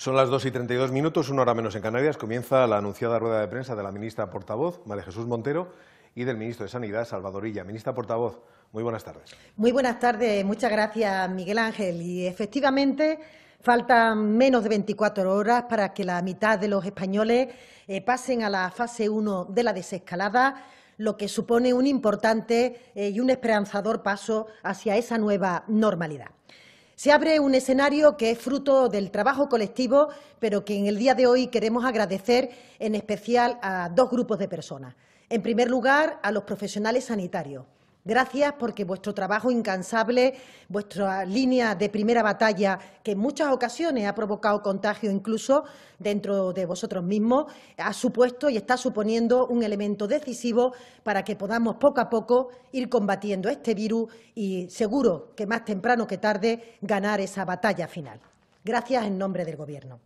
Son las 2 y 32 minutos, una hora menos en Canarias. Comienza la anunciada rueda de prensa de la ministra portavoz, María Jesús Montero, y del ministro de Sanidad, Salvador Illa. Ministra portavoz, muy buenas tardes. Muy buenas tardes, muchas gracias, Miguel Ángel. Y efectivamente. Faltan menos de 24 horas para que la mitad de los españoles eh, pasen a la fase 1 de la desescalada, lo que supone un importante eh, y un esperanzador paso hacia esa nueva normalidad. Se abre un escenario que es fruto del trabajo colectivo, pero que en el día de hoy queremos agradecer en especial a dos grupos de personas. En primer lugar, a los profesionales sanitarios Gracias porque vuestro trabajo incansable, vuestra línea de primera batalla, que en muchas ocasiones ha provocado contagio incluso dentro de vosotros mismos, ha supuesto y está suponiendo un elemento decisivo para que podamos poco a poco ir combatiendo este virus y seguro que más temprano que tarde ganar esa batalla final. Gracias en nombre del Gobierno.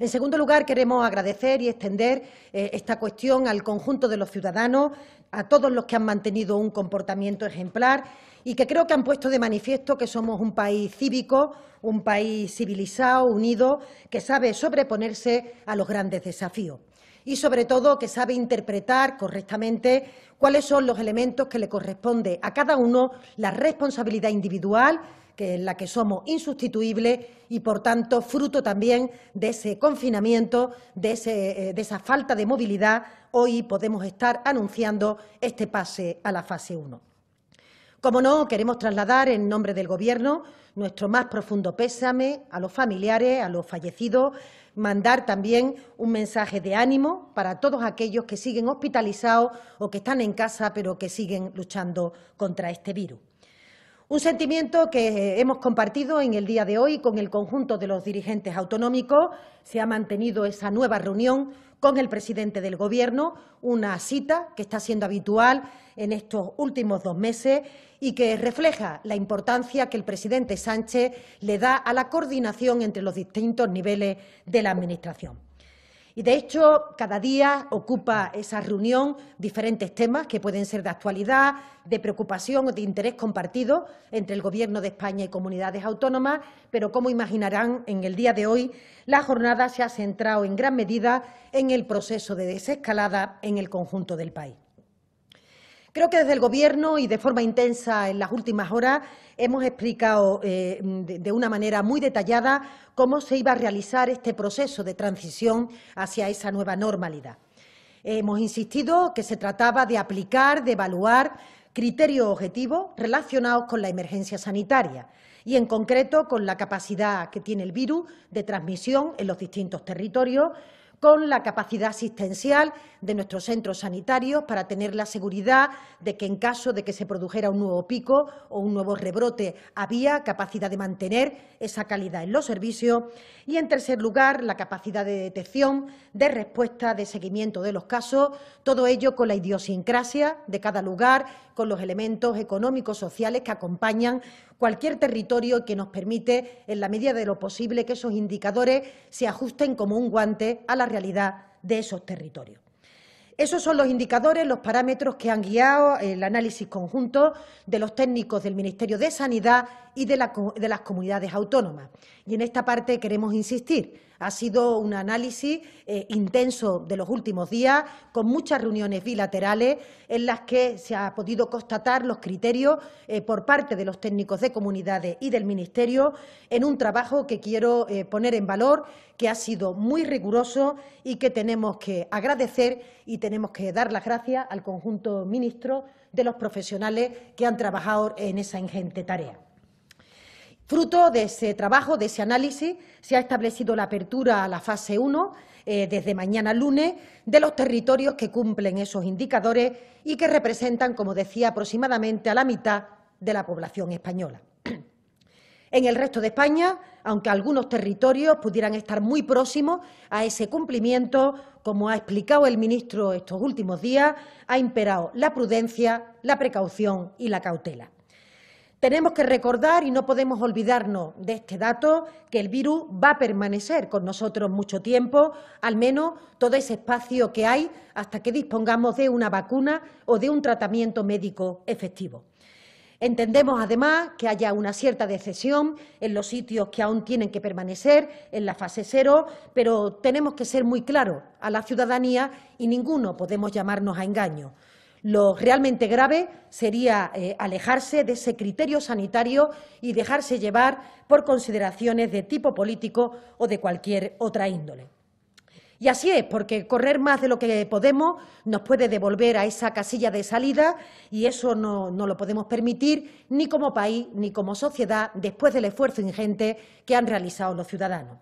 En segundo lugar, queremos agradecer y extender eh, esta cuestión al conjunto de los ciudadanos, a todos los que han mantenido un comportamiento ejemplar y que creo que han puesto de manifiesto que somos un país cívico, un país civilizado, unido, que sabe sobreponerse a los grandes desafíos y, sobre todo, que sabe interpretar correctamente cuáles son los elementos que le corresponde a cada uno la responsabilidad individual, que en la que somos insustituibles y, por tanto, fruto también de ese confinamiento, de, eh, de esa falta de movilidad, hoy podemos estar anunciando este pase a la fase 1. Como no, queremos trasladar en nombre del Gobierno nuestro más profundo pésame a los familiares, a los fallecidos, mandar también un mensaje de ánimo para todos aquellos que siguen hospitalizados o que están en casa pero que siguen luchando contra este virus. Un sentimiento que hemos compartido en el día de hoy con el conjunto de los dirigentes autonómicos. Se ha mantenido esa nueva reunión con el presidente del Gobierno, una cita que está siendo habitual en estos últimos dos meses y que refleja la importancia que el presidente Sánchez le da a la coordinación entre los distintos niveles de la Administración. Y de hecho, cada día ocupa esa reunión diferentes temas que pueden ser de actualidad, de preocupación o de interés compartido entre el Gobierno de España y comunidades autónomas, pero como imaginarán, en el día de hoy la jornada se ha centrado en gran medida en el proceso de desescalada en el conjunto del país. Creo que desde el Gobierno y de forma intensa en las últimas horas hemos explicado eh, de una manera muy detallada cómo se iba a realizar este proceso de transición hacia esa nueva normalidad. Hemos insistido que se trataba de aplicar, de evaluar criterios objetivos relacionados con la emergencia sanitaria y, en concreto, con la capacidad que tiene el virus de transmisión en los distintos territorios, con la capacidad asistencial de nuestros centros sanitarios para tener la seguridad de que en caso de que se produjera un nuevo pico o un nuevo rebrote había capacidad de mantener esa calidad en los servicios y, en tercer lugar, la capacidad de detección, de respuesta, de seguimiento de los casos, todo ello con la idiosincrasia de cada lugar con los elementos económicos, sociales que acompañan cualquier territorio y que nos permite, en la medida de lo posible, que esos indicadores se ajusten como un guante a la realidad de esos territorios. Esos son los indicadores, los parámetros que han guiado el análisis conjunto de los técnicos del Ministerio de Sanidad y de, de las comunidades autónomas. Y en esta parte queremos insistir. Ha sido un análisis eh, intenso de los últimos días, con muchas reuniones bilaterales en las que se ha podido constatar los criterios eh, por parte de los técnicos de comunidades y del Ministerio en un trabajo que quiero eh, poner en valor, que ha sido muy riguroso y que tenemos que agradecer y tenemos que dar las gracias al conjunto ministro de los profesionales que han trabajado en esa ingente tarea. Fruto de ese trabajo, de ese análisis, se ha establecido la apertura a la fase 1 eh, desde mañana lunes de los territorios que cumplen esos indicadores y que representan, como decía, aproximadamente a la mitad de la población española. En el resto de España, aunque algunos territorios pudieran estar muy próximos a ese cumplimiento, como ha explicado el ministro estos últimos días, ha imperado la prudencia, la precaución y la cautela. Tenemos que recordar y no podemos olvidarnos de este dato que el virus va a permanecer con nosotros mucho tiempo, al menos todo ese espacio que hay hasta que dispongamos de una vacuna o de un tratamiento médico efectivo. Entendemos, además, que haya una cierta decesión en los sitios que aún tienen que permanecer en la fase cero, pero tenemos que ser muy claros a la ciudadanía y ninguno podemos llamarnos a engaño. Lo realmente grave sería eh, alejarse de ese criterio sanitario y dejarse llevar por consideraciones de tipo político o de cualquier otra índole. Y así es, porque correr más de lo que podemos nos puede devolver a esa casilla de salida y eso no, lo podemos permitir ni como país ni como sociedad después del esfuerzo ingente que han realizado los ciudadanos.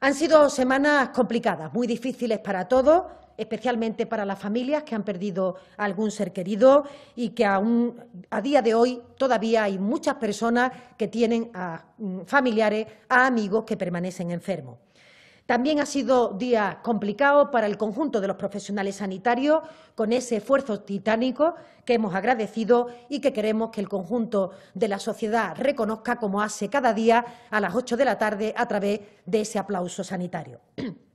Han sido semanas complicadas, muy difíciles para todos, especialmente para las familias que han perdido algún ser querido y que aún a día de hoy todavía hay muchas personas que tienen a mm, familiares, a amigos que permanecen enfermos. También ha sido día complicado para el conjunto de los profesionales sanitarios con ese esfuerzo titánico que hemos agradecido y que queremos que el conjunto de la sociedad reconozca como hace cada día a las ocho de la tarde a través de ese aplauso sanitario.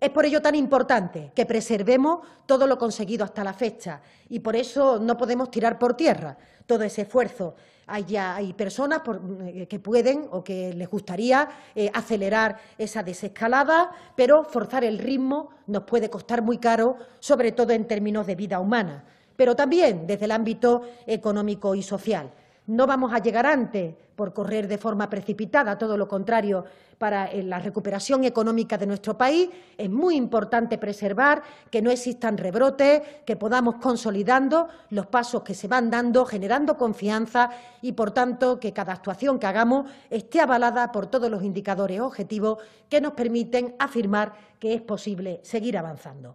Es por ello tan importante que preservemos todo lo conseguido hasta la fecha y por eso no podemos tirar por tierra todo ese esfuerzo. Hay, hay personas eh, que pueden o que les gustaría eh, acelerar esa desescalada, pero forzar el ritmo nos puede costar muy caro, sobre todo en términos de vida humana, pero también desde el ámbito económico y social. No vamos a llegar antes por correr de forma precipitada, todo lo contrario, para eh, la recuperación económica de nuestro país. Es muy importante preservar que no existan rebrotes, que podamos consolidando los pasos que se van dando, generando confianza y, por tanto, que cada actuación que hagamos esté avalada por todos los indicadores objetivos que nos permiten afirmar que es posible seguir avanzando.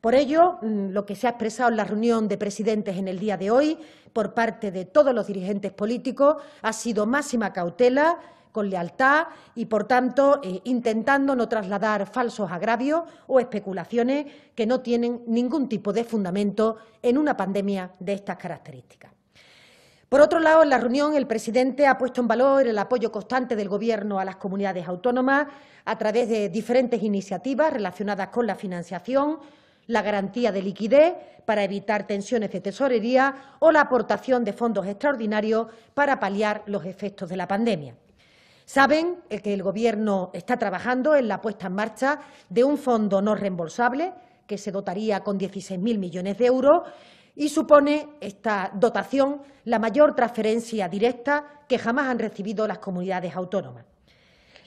Por ello, mm, lo que se ha expresado en la reunión de presidentes en el día de hoy por parte de todos los dirigentes políticos ha sido máxima cautela, con lealtad y, por tanto, eh, intentando no trasladar falsos agravios o especulaciones que no tienen ningún tipo de fundamento en una pandemia de estas características. Por otro lado, en la reunión el presidente ha puesto en valor el apoyo constante del Gobierno a las comunidades autónomas a través de diferentes iniciativas relacionadas con la financiación, la garantía de liquidez para evitar tensiones de tesorería o la aportación de fondos extraordinarios para paliar los efectos de la pandemia. Saben que el Gobierno está trabajando en la puesta en marcha de un fondo no reembolsable que se dotaría con 16.000 millones de euros y supone esta dotación la mayor transferencia directa que jamás han recibido las comunidades autónomas.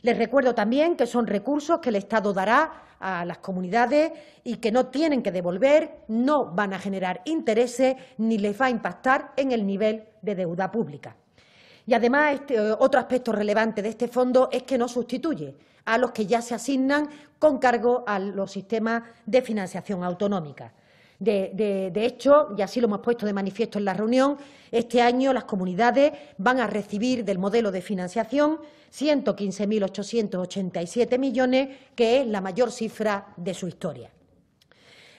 Les recuerdo también que son recursos que el Estado dará a las comunidades y que no tienen que devolver, no van a generar intereses ni les va a impactar en el nivel de deuda pública. Y además, este, eh, otro aspecto relevante de este fondo es que no sustituye a los que ya se asignan con cargo a los sistemas de financiación autonómica. De, hecho, y así lo hemos puesto de manifiesto en la reunión, este año las comunidades van a recibir del modelo de financiación 115.887 millones, que es la mayor cifra de su historia.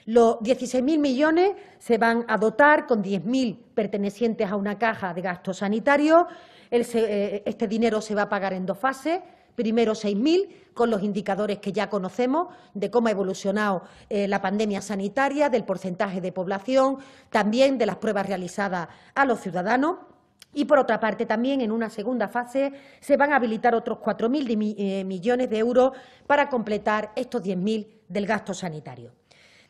Los 16.000 millones se van a dotar con 10.000 pertenecientes a una caja de gastos sanitarios. Eh, este dinero se va a pagar en dos fases Primero 6.000 con los indicadores que ya conocemos de cómo ha evolucionado eh, la pandemia sanitaria, del porcentaje de población, también de las pruebas realizadas a los ciudadanos. Y, por otra parte, también en una segunda fase se van a habilitar otros 4.000 eh, millones de euros para completar estos 10.000 del gasto sanitario.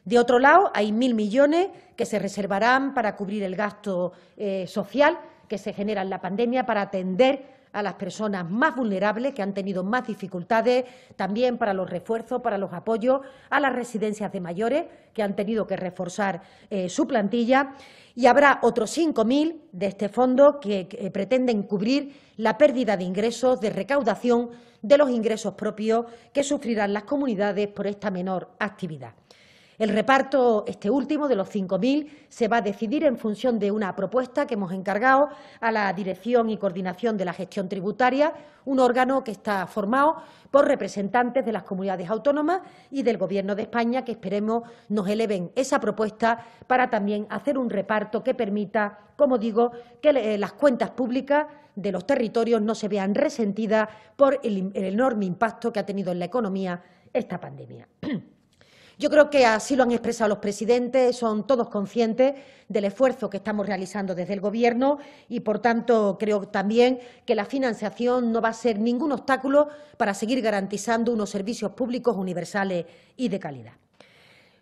De otro lado, hay 1.000 millones que se reservarán para cubrir el gasto eh, social que se genera en la pandemia, para atender a las personas más vulnerables que han tenido más dificultades, también para los refuerzos, para los apoyos a las residencias de mayores que han tenido que reforzar eh, su plantilla y habrá otros 5.000 de este fondo que, que, eh, pretenden cubrir la pérdida de ingresos de recaudación de los ingresos propios que sufrirán las comunidades por esta menor actividad. El reparto, este último, de los 5.000, se va a decidir en función de una propuesta que hemos encargado a la Dirección y Coordinación de la Gestión Tributaria, un órgano que está formado por representantes de las comunidades autónomas y del Gobierno de España, que esperemos nos eleven esa propuesta para también hacer un reparto que permita, como digo, que eh, las cuentas públicas de los territorios no se vean resentidas por el, el enorme impacto que ha tenido en la economía esta pandemia. Yo creo que así lo han expresado los presidentes, son todos conscientes del esfuerzo que estamos realizando desde el Gobierno y, por tanto, creo también que la financiación no va a ser ningún obstáculo para seguir garantizando unos servicios públicos universales y de calidad.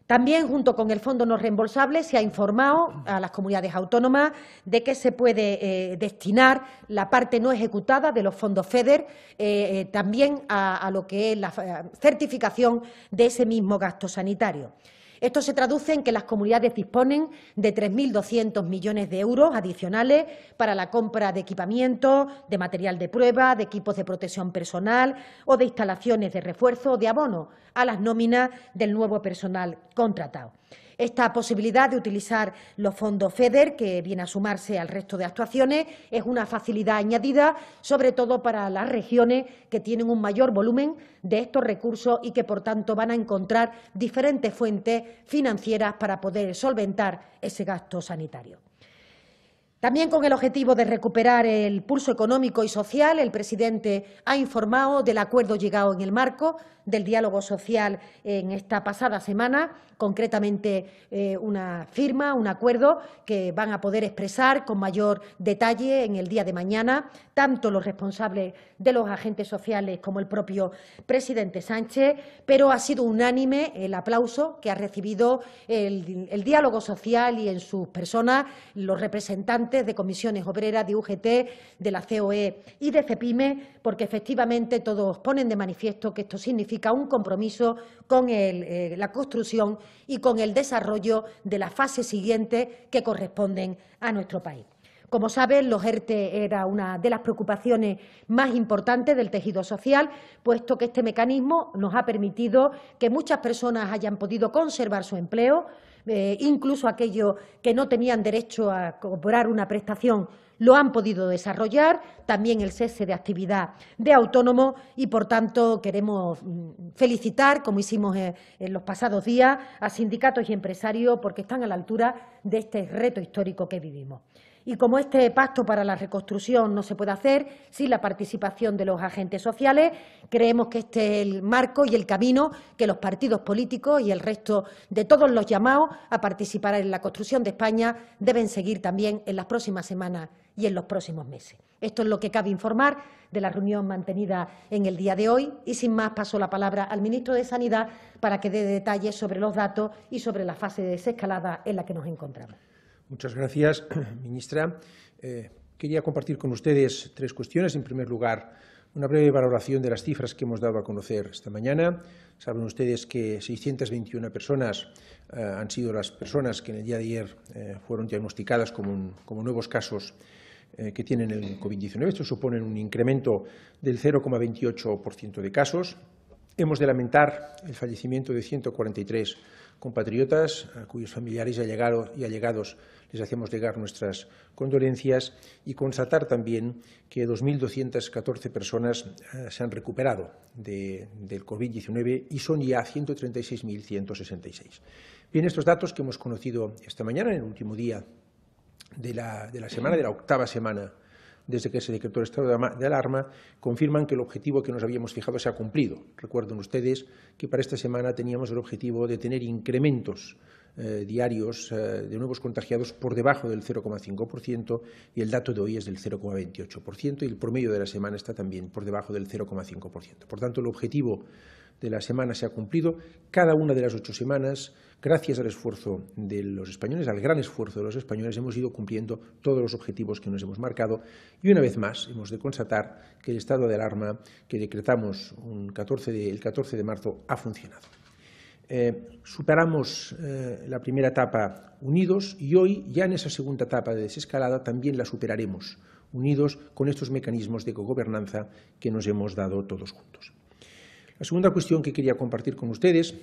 También, junto con el Fondo No Reembolsable, se ha informado a las comunidades autónomas de que se puede eh, destinar la parte no ejecutada de los fondos FEDER eh, eh, también a lo que es la certificación de ese mismo gasto sanitario. Esto se traduce en que las comunidades disponen de 3.200 millones de euros adicionales para la compra de equipamiento, de material de prueba, de equipos de protección personal o de instalaciones de refuerzo o de abono a las nóminas del nuevo personal contratado. Esta posibilidad de utilizar los fondos FEDER, que viene a sumarse al resto de actuaciones, es una facilidad añadida, sobre todo para las regiones que tienen un mayor volumen de estos recursos y que, por tanto, van a encontrar diferentes fuentes financieras para poder solventar ese gasto sanitario. También con el objetivo de recuperar el pulso económico y social, el presidente ha informado del acuerdo llegado en el marco del diálogo social en esta pasada semana, concretamente eh, una firma, un acuerdo que van a poder expresar con mayor detalle en el día de mañana tanto los responsables de los agentes sociales como el propio presidente Sánchez, pero ha sido unánime el aplauso que ha recibido el diálogo social y en sus personas los representantes de comisiones obreras, de UGT, de la COE y de CEPIME, porque efectivamente todos ponen de manifiesto que esto significa un compromiso con eh, la construcción y con el desarrollo de la fase siguiente que corresponden a nuestro país. Como saben, los ERTE era una de las preocupaciones más importantes del tejido social, puesto que este mecanismo nos ha permitido que muchas personas hayan podido conservar su empleo, eh, incluso aquellos que no tenían derecho a cobrar una prestación lo han podido desarrollar, también el cese de actividad de autónomo y, por tanto, queremos mm, felicitar, como hicimos eh, en los pasados días, a sindicatos y empresarios porque están a la altura de este reto histórico que vivimos y como este pacto para la reconstrucción no se puede hacer sin la participación de los agentes sociales, creemos que este es el marco y el camino que los partidos políticos y el resto de todos los llamados a participar en la construcción de España deben seguir también en las próximas semanas y en los próximos meses. Esto es lo que cabe informar de la reunión mantenida en el día de hoy y, sin más, paso la palabra al ministro de Sanidad para que dé detalles sobre los datos y sobre la fase de desescalada en la que nos encontramos. Muchas gracias, ministra. Eh, quería compartir con ustedes tres cuestiones. En primer lugar, una breve valoración de las cifras que hemos dado a conocer esta mañana. Saben ustedes que 621 personas eh, han sido las personas que en el día de ayer eh, fueron diagnosticadas como, como nuevos casos que tienen el COVID-19. Esto supone un incremento del 0,28% de casos. Hemos de lamentar el fallecimiento de 143 compatriotas a cuyos familiares y allegados, les hacemos llegar nuestras condolencias y constatar también que 2.214 personas eh, se han recuperado del COVID-19 y son ya 136.166. Bien, estos datos que hemos conocido esta mañana, en el último día de la, de la semana, de la octava semana desde que se decretó el estado de alarma, confirman que el objetivo que nos habíamos fijado se ha cumplido. Recuerden ustedes que para esta semana teníamos el objetivo de tener incrementos eh, diarios eh, de nuevos contagiados por debajo del 0,5% y el dato de hoy es del 0,28% y el promedio de la semana está también por debajo del 0,5%. Por tanto, el objetivo de la semana se ha cumplido, cada una de las ocho semanas, gracias al esfuerzo de los españoles, al gran esfuerzo de los españoles, hemos ido cumpliendo todos los objetivos que nos hemos marcado y una vez más hemos de constatar que el estado de alarma que decretamos el 14 de marzo ha funcionado. Eh, superamos eh, la primera etapa unidos y hoy, ya en esa segunda etapa de desescalada, también la superaremos unidos con estos mecanismos de cogobernanza que nos hemos dado todos juntos. La segunda cuestión que quería compartir con ustedes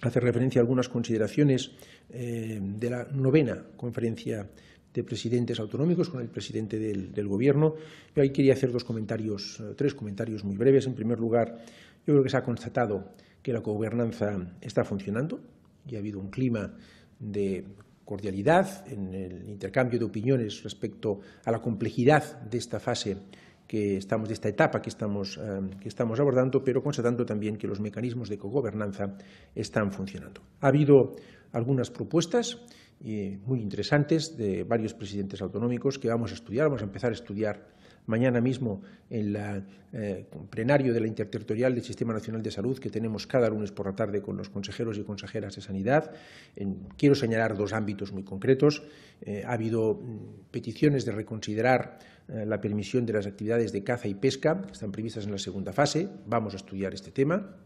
hace referencia a algunas consideraciones eh, de la novena conferencia de presidentes autonómicos con el presidente del, Gobierno. Yo ahí quería hacer dos comentarios, eh, tres comentarios muy breves. En primer lugar, yo creo que se ha constatado que la gobernanza está funcionando y ha habido un clima de cordialidad en el intercambio de opiniones respecto a la complejidad de esta fase que estamos de esta etapa que estamos, eh, que estamos abordando, pero constatando también que los mecanismos de cogobernanza están funcionando. Ha habido algunas propuestas eh, muy interesantes de varios presidentes autonómicos que vamos a estudiar, vamos a empezar a estudiar mañana mismo en el eh, plenario de la Interterritorial del Sistema Nacional de Salud que tenemos cada lunes por la tarde con los consejeros y consejeras de Sanidad. quiero señalar dos ámbitos muy concretos. Eh, ha habido mm, peticiones de reconsiderar eh, la permisión de las actividades de caza y pesca que están previstas en la segunda fase. Vamos a estudiar este tema.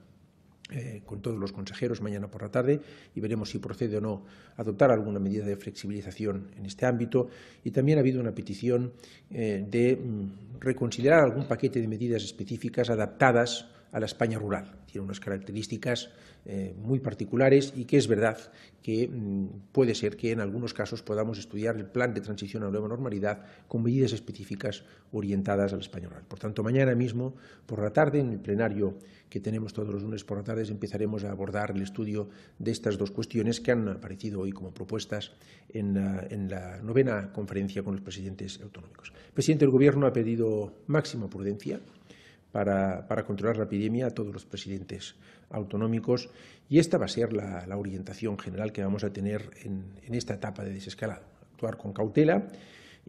Eh, con todos los consejeros mañana por la tarde y veremos si procede o no adoptar alguna medida de flexibilización en este ámbito. Y también ha habido una petición eh, de mm, reconsiderar algún paquete de medidas específicas adaptadas a la España rural. Tiene unas características eh, muy particulares y que es verdad que mm, puede ser que en algunos casos podamos estudiar el plan de transición a la nueva normalidad con medidas específicas orientadas a la España rural. Por tanto, mañana mismo, por la tarde, en el plenario que tenemos todos los lunes por la tarde, empezaremos a abordar el estudio de estas dos cuestiones que han aparecido hoy como propuestas en la, en la novena conferencia con los presidentes autonómicos. El presidente del Gobierno ha pedido máxima prudencia para, controlar la epidemia a todos los presidentes autonómicos y esta va a ser la, orientación general que vamos a tener en, en esta etapa de desescalado. Actuar con cautela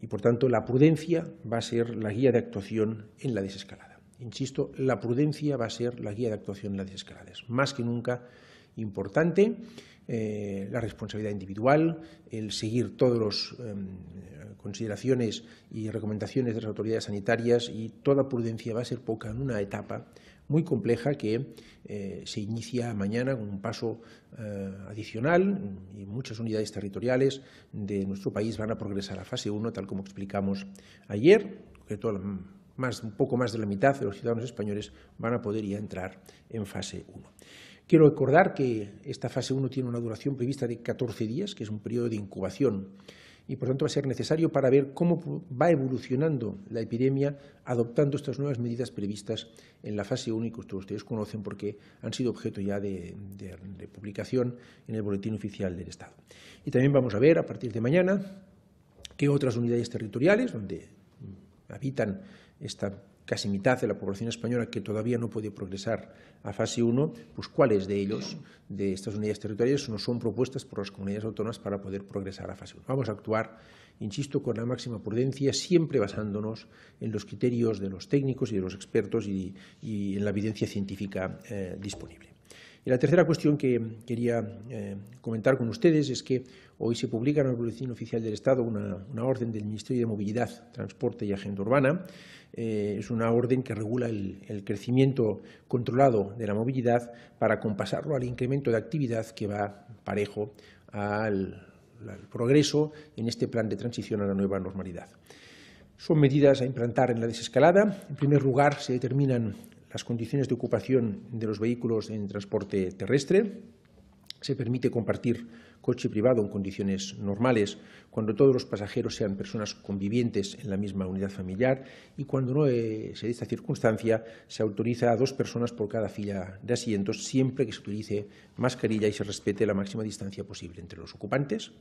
y, por tanto, la prudencia va a ser la guía de actuación en la desescalada. Insisto, la prudencia va a ser la guía de actuación en la desescalada. Es más que nunca importante eh, la responsabilidad individual, el seguir todas las em, consideraciones y recomendaciones de las autoridades sanitarias y toda prudencia va a ser poca en una etapa muy compleja que eh, se inicia mañana con un paso eh, adicional y muchas unidades territoriales de nuestro país van a progresar a fase 1, tal como explicamos ayer, que más, un poco más de la mitad de los ciudadanos españoles van a poder ya entrar en fase 1. Quiero recordar que esta fase 1 tiene una duración prevista de 14 días, que es un periodo de incubación, y por tanto va a ser necesario para ver cómo va evolucionando la epidemia adoptando estas nuevas medidas previstas en la fase 1 y que ustedes conocen porque han sido objeto ya de, publicación en el Boletín Oficial del Estado. Y también vamos a ver a partir de mañana qué otras unidades territoriales donde habitan esta casi mitad de la población española que todavía no puede progresar a fase 1, pues cuáles de ellos, de estas unidades territoriales, no son propuestas por las comunidades autónomas para poder progresar a fase 1. Vamos a actuar, insisto, con la máxima prudencia, siempre basándonos en los criterios de los técnicos y de los expertos y, en la evidencia científica eh, disponible. Y la tercera cuestión que quería eh, comentar con ustedes es que hoy se publica en el Boletín Oficial del Estado una, orden del Ministerio de Movilidad, Transporte y Agenda Urbana. Eh, es una orden que regula el, crecimiento controlado de la movilidad para compasarlo al incremento de actividad que va parejo al progreso en este plan de transición a la nueva normalidad. Son medidas a implantar en la desescalada. En primer lugar, se determinan las condiciones de ocupación de los vehículos en transporte terrestre. Se permite compartir coche privado en condiciones normales cuando todos los pasajeros sean personas convivientes en la misma unidad familiar y cuando no eh, se dé esta circunstancia se autoriza a dos personas por cada fila de asientos siempre que se utilice mascarilla y se respete la máxima distancia posible entre los ocupantes.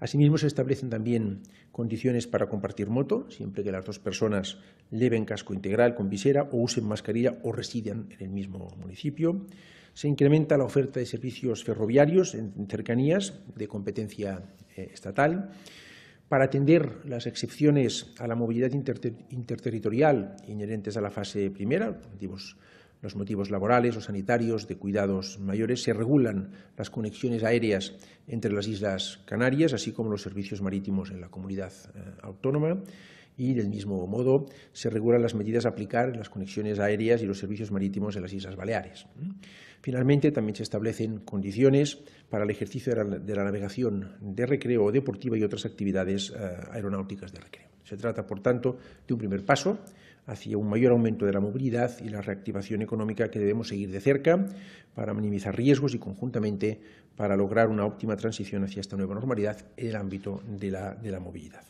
Asimismo, se establecen también condiciones para compartir moto, siempre que las dos personas lleven casco integral con visera o usen mascarilla o residan en el mismo municipio. Se incrementa la oferta de servicios ferroviarios en cercanías de competencia eh, estatal. Para atender las excepciones a la movilidad interterritorial inherentes a la fase primera, digamos los motivos laborales o sanitarios de cuidados mayores, se regulan las conexiones aéreas entre las Islas Canarias, así como los servicios marítimos en la comunidad eh, autónoma. Y, del mismo modo, se regulan las medidas a aplicar en las conexiones aéreas y los servicios marítimos en las Islas Baleares. Finalmente, también se establecen condiciones para el ejercicio de la navegación de recreo deportiva y otras actividades eh, aeronáuticas de recreo. Se trata, por tanto, de un primer paso hacia un mayor aumento de la movilidad y la reactivación económica que debemos seguir de cerca para minimizar riesgos y conjuntamente para lograr una óptima transición hacia esta nueva normalidad en el ámbito de la, movilidad.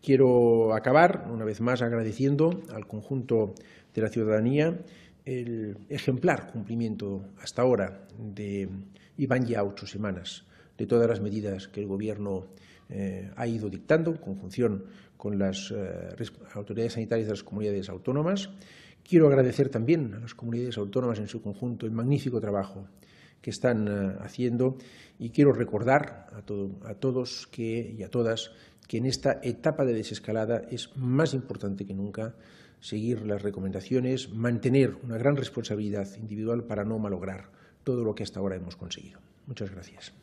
Quiero acabar, una vez más, agradeciendo al conjunto de la ciudadanía el ejemplar cumplimiento hasta ahora de, y van ya ocho semanas, de todas las medidas que el Gobierno eh, ha ido dictando con función, con las eh, autoridades sanitarias de las comunidades autónomas. Quiero agradecer también a las comunidades autónomas en su conjunto el magnífico trabajo que están eh, haciendo y quiero recordar a, a todos que, y a todas que en esta etapa de desescalada es más importante que nunca seguir las recomendaciones, mantener una gran responsabilidad individual para no malograr todo lo que hasta ahora hemos conseguido. Muchas gracias.